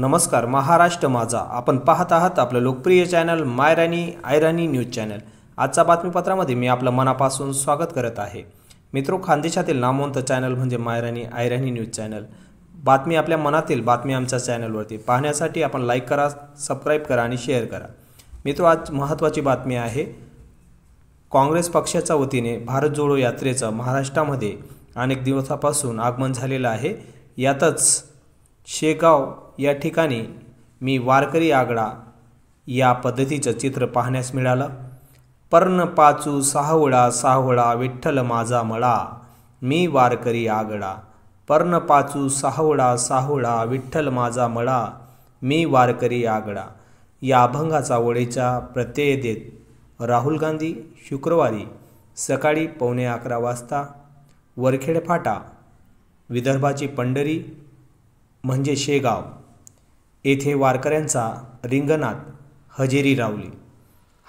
नमस्कार महाराष्ट्र माझा आपण पाहत आहात आपलं लोकप्रिय चॅनल मायरानी आयराणी न्यूज चॅनल आजच्या बातमीपत्रामध्ये मी आपलं मनापासून स्वागत करत आहे मित्रो खानदेशातील नामवंत चॅनल म्हणजे मायराणी आयराणी न्यूज चॅनल बातमी आपल्या मनातील बातमी आमच्या चॅनलवरती पाहण्यासाठी आपण लाईक करा सबस्क्राईब करा आणि शेअर करा मित्रो आज महत्त्वाची बातमी आहे काँग्रेस पक्षाच्या वतीने भारत जोडो यात्रेचं महाराष्ट्रामध्ये अनेक दिवसापासून आगमन झालेलं आहे यातच शेगाव या ठिकाणी मी वारकरी आगडा या पद्धतीचं चित्र पाहण्यास मिळालं पर्ण पाचू साहवळा साहवळा विठ्ठल माझा मळा मी वारकरी आगडा पर्ण पाचू साहवळा साहवळा विठ्ठल माझा मळा मी वारकरी आगडा या अभंगाचा ओळीचा प्रत्यय देत राहुल गांधी शुक्रवारी सकाळी पावणे अकरा वाजता वरखेड फाटा विदर्भाची पंढरी म्हणजे शेगाव येथे वारकऱ्यांचा रिंगणात हजेरी रावली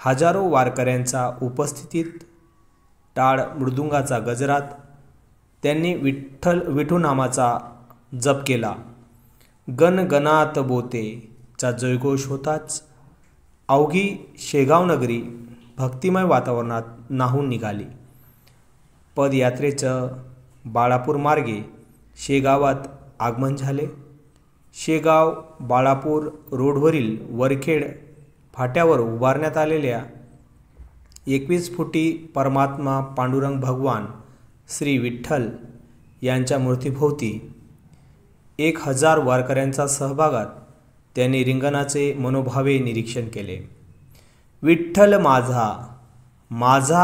हजारो वारकऱ्यांचा उपस्थितीत टाळ मृदुंगाचा गजरात त्यांनी विठ्ठल विठूनामाचा जप केला गणगणात बोतेचा जयघोष होताच अवघी शेगाव नगरी भक्तिमय वातावरणात नाहून निघाली पदयात्रेचं बाळापूर मार्गे शेगावात आगमन झाले शेगाव बाळापूर रोडवरील वरखेड फाट्यावर उभारण्यात आलेल्या एकवीस फुटी परमात्मा पांडुरंग भगवान श्री विठ्ठल यांच्या मूर्तीभोवती एक हजार वारकऱ्यांचा सहभागात त्यांनी रिंगणाचे मनोभावे निरीक्षण केले विठ्ठल माझा माझा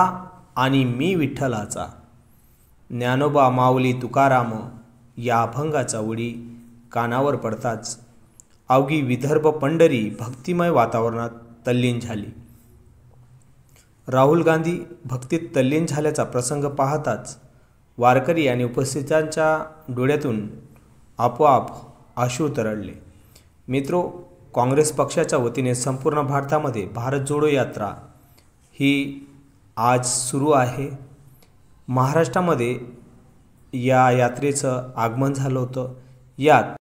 आणि मी विठ्ठलाचा ज्ञानोबा माऊली तुकाराम या अभंगाचा उडी कानावर पडताच अवघी विदर्भ पंढरी भक्तिमय वातावरणात तल्लीन झाली राहुल गांधी भक्तीत तल्लीन झाल्याचा प्रसंग पाहताच वारकरी आणि उपस्थितांच्या डोळ्यातून आपोआप आशू तरळले मित्रो काँग्रेस पक्षाच्या वतीने संपूर्ण भारतामध्ये भारत जोडो यात्रा ही आज सुरू आहे महाराष्ट्रामध्ये या यात्रेचं आगमन झालं होतं यात